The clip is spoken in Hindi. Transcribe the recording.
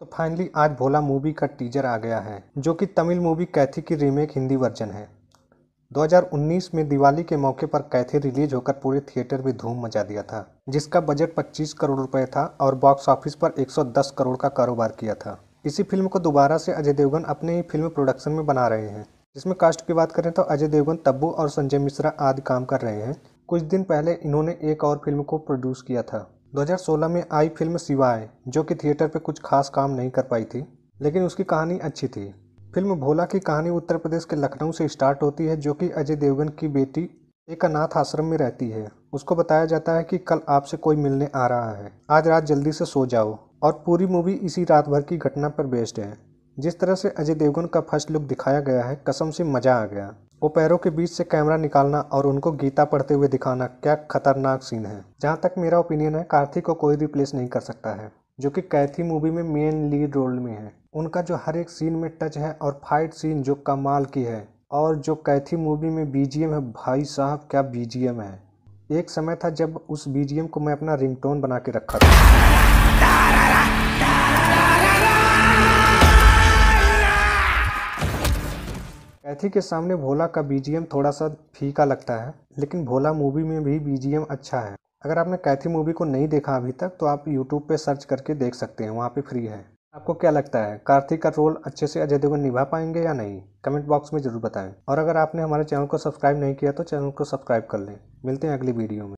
तो फाइनली आज भोला मूवी का टीजर आ गया है जो कि तमिल मूवी कैथी की रीमेक हिंदी वर्जन है 2019 में दिवाली के मौके पर कैथी रिलीज होकर पूरे थिएटर में धूम मचा दिया था जिसका बजट 25 करोड़ रुपए था और बॉक्स ऑफिस पर 110 करोड़ का कारोबार किया था इसी फिल्म को दोबारा से अजय देवगन अपने ही फिल्म प्रोडक्शन में बना रहे हैं जिसमें कास्ट की बात करें तो अजय देवगन तब्बू और संजय मिश्रा आदि काम कर रहे हैं कुछ दिन पहले इन्होंने एक और फिल्म को प्रोड्यूस किया था 2016 में आई फिल्म सिवाय जो कि थिएटर पे कुछ खास काम नहीं कर पाई थी लेकिन उसकी कहानी अच्छी थी फिल्म भोला की कहानी उत्तर प्रदेश के लखनऊ से स्टार्ट होती है जो कि अजय देवगन की बेटी एक अनाथ आश्रम में रहती है उसको बताया जाता है कि कल आपसे कोई मिलने आ रहा है आज रात जल्दी से सो जाओ और पूरी मूवी इसी रात भर की घटना पर बेस्ड है जिस तरह से अजय देवगन का फर्स्ट लुक दिखाया गया है कसम से मज़ा आ गया वो पैरों के बीच से कैमरा निकालना और उनको गीता पढ़ते हुए दिखाना क्या खतरनाक सीन है जहाँ तक मेरा ओपिनियन है कार्थिक को कोई रिप्लेस नहीं कर सकता है जो कि कैथी मूवी में मेन लीड रोल में है उनका जो हर एक सीन में टच है और फाइट सीन जो कमाल की है और जो कैथी मूवी में बीजीएम है भाई साहब क्या बीजीएम है एक समय था जब उस बीजीएम को मैं अपना रिंगटोन बना के रखा था कैथी के सामने भोला का बीजीएम थोड़ा सा फीका लगता है लेकिन भोला मूवी में भी बीजीएम अच्छा है अगर आपने कैथी मूवी को नहीं देखा अभी तक तो आप यूट्यूब पे सर्च करके देख सकते हैं वहाँ पे फ्री है आपको क्या लगता है कार्तिक का रोल अच्छे से अजय देवगन निभा पाएंगे या नहीं कमेंट बॉक्स में ज़रूर बताएं और अगर आपने हमारे चैनल को सब्सक्राइब नहीं किया तो चैनल को सब्सक्राइब कर लें मिलते हैं अगली वीडियो में